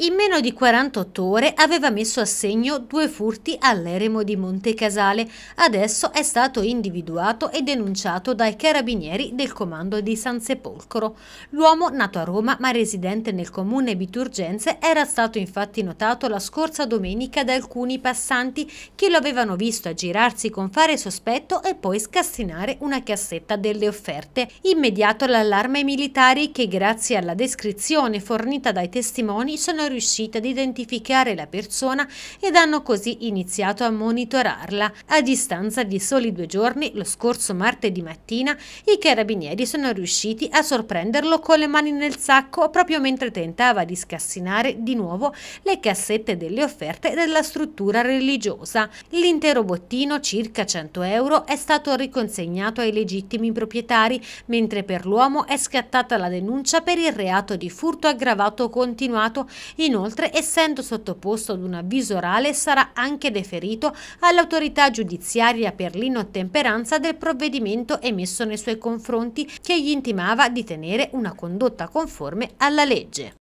In meno di 48 ore aveva messo a segno due furti all'eremo di Monte Casale. Adesso è stato individuato e denunciato dai carabinieri del comando di San Sepolcro. L'uomo, nato a Roma ma residente nel comune Biturgenze, era stato infatti notato la scorsa domenica da alcuni passanti che lo avevano visto aggirarsi con fare sospetto e poi scassinare una cassetta delle offerte. Immediato l'allarme ai militari che grazie alla descrizione fornita dai testimoni sono sono riuscite ad identificare la persona ed hanno così iniziato a monitorarla. A distanza di soli due giorni, lo scorso martedì mattina, i carabinieri sono riusciti a sorprenderlo con le mani nel sacco proprio mentre tentava di scassinare di nuovo le cassette delle offerte della struttura religiosa. L'intero bottino, circa 100 euro, è stato riconsegnato ai legittimi proprietari, mentre per l'uomo è scattata la denuncia per il reato di furto aggravato continuato Inoltre, essendo sottoposto ad un avviso orale, sarà anche deferito all'autorità giudiziaria per l'inottemperanza del provvedimento emesso nei suoi confronti che gli intimava di tenere una condotta conforme alla legge.